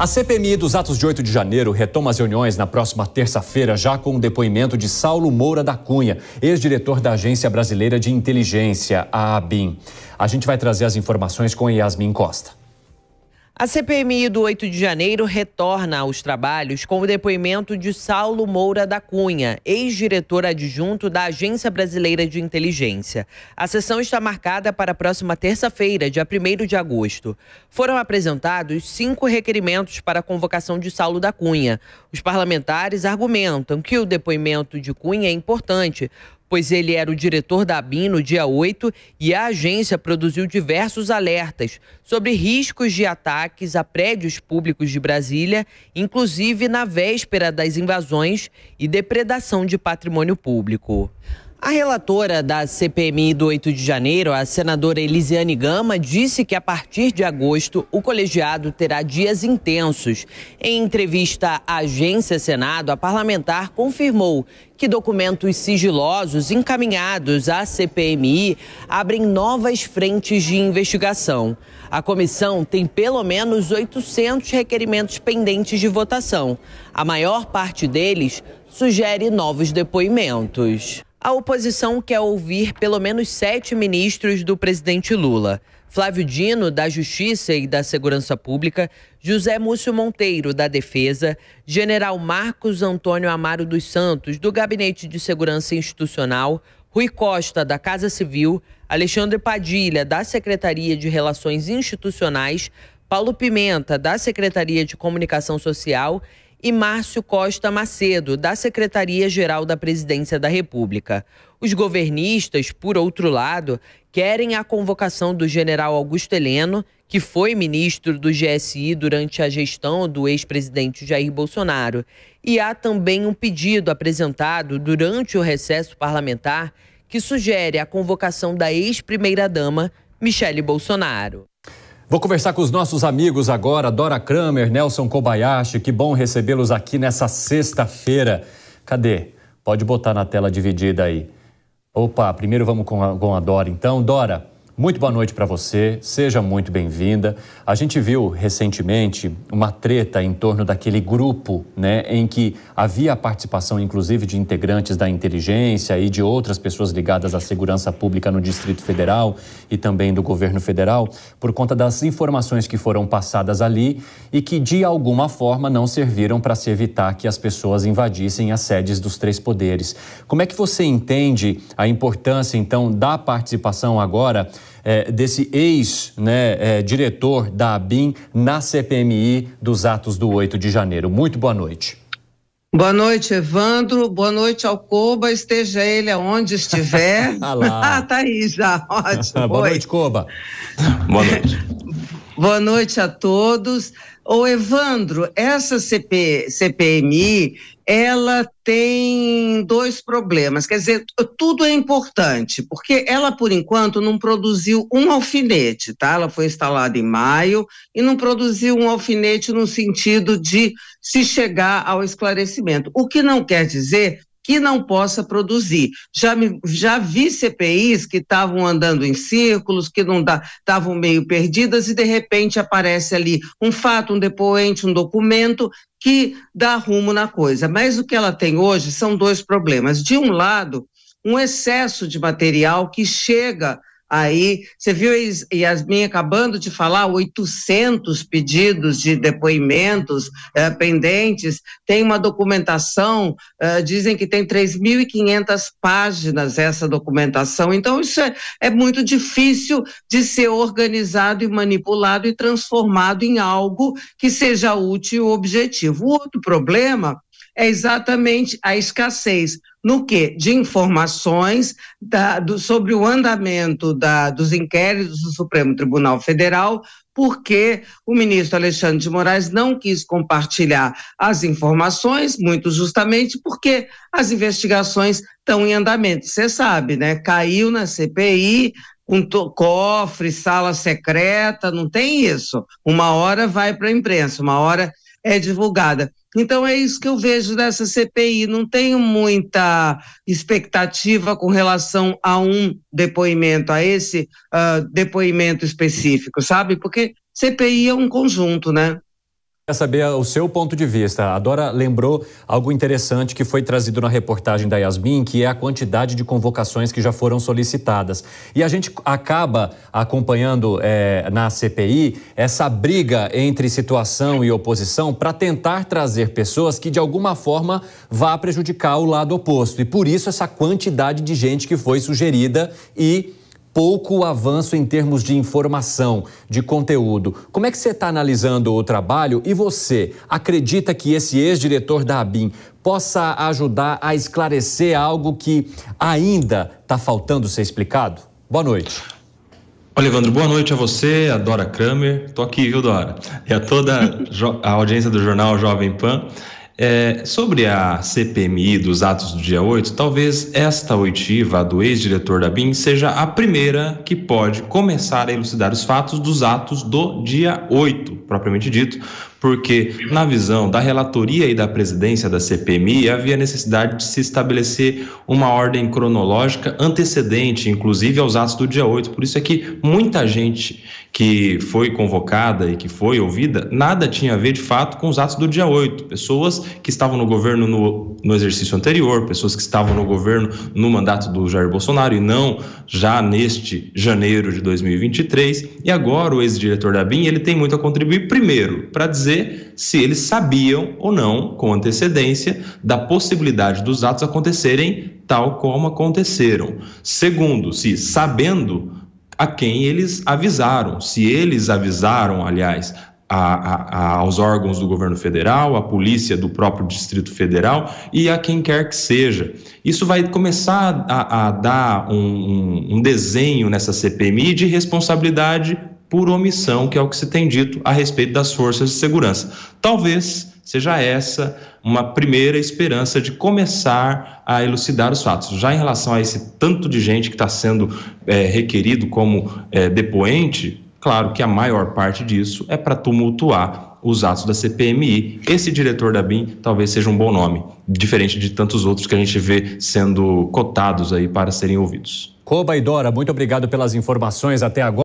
A CPMI dos atos de 8 de janeiro retoma as reuniões na próxima terça-feira, já com o depoimento de Saulo Moura da Cunha, ex-diretor da Agência Brasileira de Inteligência, a ABIN. A gente vai trazer as informações com Yasmin Costa. A CPMI do 8 de janeiro retorna aos trabalhos com o depoimento de Saulo Moura da Cunha, ex-diretor adjunto da Agência Brasileira de Inteligência. A sessão está marcada para a próxima terça-feira, dia 1 de agosto. Foram apresentados cinco requerimentos para a convocação de Saulo da Cunha. Os parlamentares argumentam que o depoimento de Cunha é importante, pois ele era o diretor da ABIN no dia 8 e a agência produziu diversos alertas sobre riscos de ataques a prédios públicos de Brasília, inclusive na véspera das invasões e depredação de patrimônio público. A relatora da CPMI do 8 de janeiro, a senadora Elisiane Gama, disse que a partir de agosto o colegiado terá dias intensos. Em entrevista à agência Senado, a parlamentar confirmou que documentos sigilosos encaminhados à CPMI abrem novas frentes de investigação. A comissão tem pelo menos 800 requerimentos pendentes de votação. A maior parte deles sugere novos depoimentos. A oposição quer ouvir pelo menos sete ministros do presidente Lula. Flávio Dino, da Justiça e da Segurança Pública, José Múcio Monteiro, da Defesa, General Marcos Antônio Amaro dos Santos, do Gabinete de Segurança Institucional, Rui Costa, da Casa Civil, Alexandre Padilha, da Secretaria de Relações Institucionais, Paulo Pimenta, da Secretaria de Comunicação Social e Márcio Costa Macedo, da Secretaria-Geral da Presidência da República. Os governistas, por outro lado, querem a convocação do general Augusto Heleno, que foi ministro do GSI durante a gestão do ex-presidente Jair Bolsonaro. E há também um pedido apresentado durante o recesso parlamentar que sugere a convocação da ex-primeira-dama Michele Bolsonaro. Vou conversar com os nossos amigos agora, Dora Kramer, Nelson Kobayashi. Que bom recebê-los aqui nessa sexta-feira. Cadê? Pode botar na tela dividida aí. Opa, primeiro vamos com a, com a Dora então. Dora, muito boa noite para você, seja muito bem-vinda. A gente viu recentemente uma treta em torno daquele grupo, né, em que havia a participação, inclusive, de integrantes da inteligência e de outras pessoas ligadas à segurança pública no Distrito Federal e também do governo federal, por conta das informações que foram passadas ali e que, de alguma forma, não serviram para se evitar que as pessoas invadissem as sedes dos três poderes. Como é que você entende a importância, então, da participação agora? é, desse ex-diretor né, é, da ABIM na CPMI dos atos do 8 de janeiro. Muito boa noite. Boa noite, Evandro. Boa noite, Alcoba. Esteja ele aonde estiver. ah, tá aí já. Ótimo. Boa noite, Coba. Boa noite. Boa noite a todos. O Evandro, essa CP, CPMI, ela tem dois problemas. Quer dizer, tudo é importante, porque ela, por enquanto, não produziu um alfinete, tá? Ela foi instalada em maio e não produziu um alfinete no sentido de se chegar ao esclarecimento. O que não quer dizer que não possa produzir. Já, me, já vi CPIs que estavam andando em círculos, que não estavam meio perdidas e de repente aparece ali um fato, um depoente, um documento que dá rumo na coisa. Mas o que ela tem hoje são dois problemas. De um lado, um excesso de material que chega Aí, você viu Yasmin acabando de falar, 800 pedidos de depoimentos eh, pendentes, tem uma documentação, eh, dizem que tem 3.500 páginas essa documentação. Então, isso é, é muito difícil de ser organizado e manipulado e transformado em algo que seja útil e objetivo. O outro problema é exatamente a escassez no que de informações da, do, sobre o andamento da, dos inquéritos do Supremo Tribunal Federal, porque o ministro Alexandre de Moraes não quis compartilhar as informações, muito justamente porque as investigações estão em andamento. Você sabe, né? Caiu na CPI, um cofre, sala secreta, não tem isso. Uma hora vai para a imprensa, uma hora é divulgada. Então é isso que eu vejo dessa CPI. Não tenho muita expectativa com relação a um depoimento, a esse uh, depoimento específico, sabe? Porque CPI é um conjunto, né? Quer saber o seu ponto de vista. A Dora lembrou algo interessante que foi trazido na reportagem da Yasmin, que é a quantidade de convocações que já foram solicitadas. E a gente acaba acompanhando é, na CPI essa briga entre situação e oposição para tentar trazer pessoas que, de alguma forma, vá prejudicar o lado oposto. E por isso essa quantidade de gente que foi sugerida e pouco avanço em termos de informação, de conteúdo. Como é que você está analisando o trabalho e você acredita que esse ex-diretor da ABIN possa ajudar a esclarecer algo que ainda está faltando ser explicado? Boa noite. Olha, Evandro, boa noite a você, a Dora Kramer, tô aqui, viu, Dora? E a toda a audiência do jornal Jovem Pan. É, sobre a CPMI dos atos do dia 8, talvez esta oitiva do ex-diretor da BIM seja a primeira que pode começar a elucidar os fatos dos atos do dia 8, propriamente dito, porque, na visão da relatoria e da presidência da CPMI, havia necessidade de se estabelecer uma ordem cronológica antecedente, inclusive aos atos do dia 8. Por isso é que muita gente que foi convocada e que foi ouvida, nada tinha a ver de fato com os atos do dia 8. Pessoas que estavam no governo no, no exercício anterior, pessoas que estavam no governo no mandato do Jair Bolsonaro e não já neste janeiro de 2023. E agora o ex-diretor da BIM, ele tem muito a contribuir, primeiro, para dizer se eles sabiam ou não, com antecedência, da possibilidade dos atos acontecerem tal como aconteceram. Segundo, se sabendo a quem eles avisaram. Se eles avisaram, aliás, a, a, aos órgãos do governo federal, à polícia do próprio Distrito Federal e a quem quer que seja. Isso vai começar a, a dar um, um desenho nessa CPMI de responsabilidade por omissão, que é o que se tem dito a respeito das forças de segurança. Talvez seja essa uma primeira esperança de começar a elucidar os fatos. Já em relação a esse tanto de gente que está sendo é, requerido como é, depoente, claro que a maior parte disso é para tumultuar os atos da CPMI. Esse diretor da BIM talvez seja um bom nome, diferente de tantos outros que a gente vê sendo cotados aí para serem ouvidos. Coba e Dora, muito obrigado pelas informações até agora.